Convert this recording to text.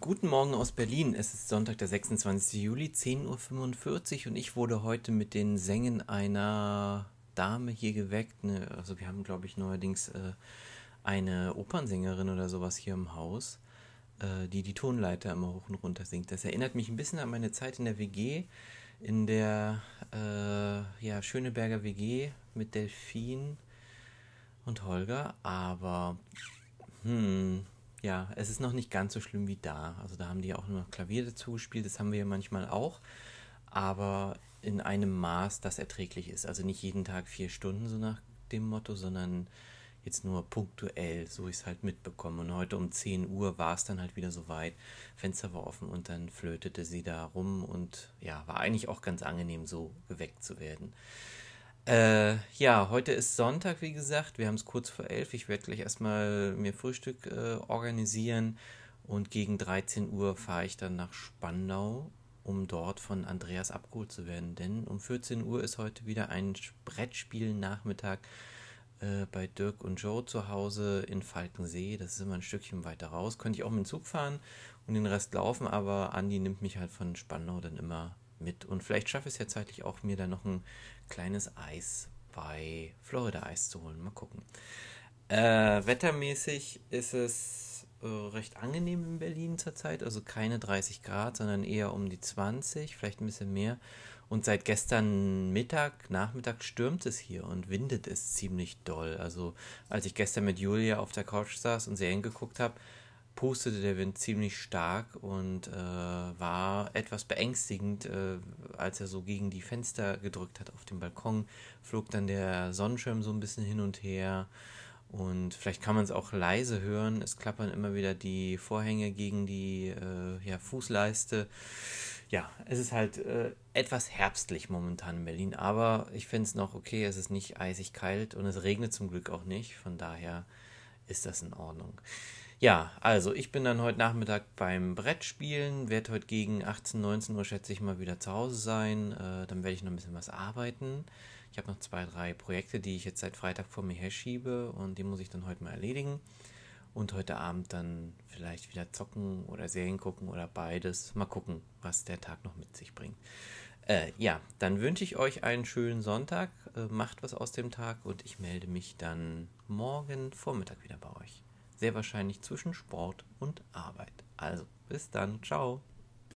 Guten Morgen aus Berlin. Es ist Sonntag, der 26. Juli, 10.45 Uhr und ich wurde heute mit den Sängen einer Dame hier geweckt. Ne, also wir haben, glaube ich, neuerdings äh, eine Opernsängerin oder sowas hier im Haus, äh, die die Tonleiter immer hoch und runter singt. Das erinnert mich ein bisschen an meine Zeit in der WG, in der äh, ja, Schöneberger WG mit Delfin und Holger, aber hm, ja, es ist noch nicht ganz so schlimm wie da. Also da haben die auch nur Klavier dazu gespielt, das haben wir ja manchmal auch, aber in einem Maß, das erträglich ist. Also nicht jeden Tag vier Stunden so nach dem Motto, sondern jetzt nur punktuell, so ich es halt mitbekomme. Und heute um 10 Uhr war es dann halt wieder so weit, Fenster war offen und dann flötete sie da rum und ja, war eigentlich auch ganz angenehm, so geweckt zu werden. Äh, ja, heute ist Sonntag, wie gesagt. Wir haben es kurz vor elf. Ich werde gleich erstmal mir Frühstück äh, organisieren. Und gegen 13 Uhr fahre ich dann nach Spandau, um dort von Andreas abgeholt zu werden. Denn um 14 Uhr ist heute wieder ein Brettspiel-Nachmittag äh, bei Dirk und Joe zu Hause in Falkensee. Das ist immer ein Stückchen weiter raus. Könnte ich auch mit dem Zug fahren und den Rest laufen, aber Andi nimmt mich halt von Spandau dann immer mit. Und vielleicht schaffe ich es ja zeitlich auch, mir da noch ein kleines Eis bei Florida Eis zu holen. Mal gucken. Äh, wettermäßig ist es äh, recht angenehm in Berlin zurzeit. Also keine 30 Grad, sondern eher um die 20, vielleicht ein bisschen mehr. Und seit gestern Mittag, Nachmittag stürmt es hier und windet es ziemlich doll. Also als ich gestern mit Julia auf der Couch saß und Serien hingeguckt habe, pustete der Wind ziemlich stark und äh, war etwas beängstigend, äh, als er so gegen die Fenster gedrückt hat auf dem Balkon, flog dann der Sonnenschirm so ein bisschen hin und her und vielleicht kann man es auch leise hören, es klappern immer wieder die Vorhänge gegen die äh, ja, Fußleiste. Ja, es ist halt äh, etwas herbstlich momentan in Berlin, aber ich finde es noch okay, es ist nicht eisig kalt und es regnet zum Glück auch nicht, von daher ist das in Ordnung. Ja, also ich bin dann heute Nachmittag beim Brettspielen, werde heute gegen 18, 19 Uhr schätze ich mal wieder zu Hause sein. Äh, dann werde ich noch ein bisschen was arbeiten. Ich habe noch zwei, drei Projekte, die ich jetzt seit Freitag vor mir herschiebe und die muss ich dann heute mal erledigen und heute Abend dann vielleicht wieder zocken oder Serien gucken oder beides. Mal gucken, was der Tag noch mit sich bringt. Äh, ja, dann wünsche ich euch einen schönen Sonntag, äh, macht was aus dem Tag und ich melde mich dann morgen Vormittag wieder bei euch. Sehr wahrscheinlich zwischen Sport und Arbeit. Also, bis dann, ciao.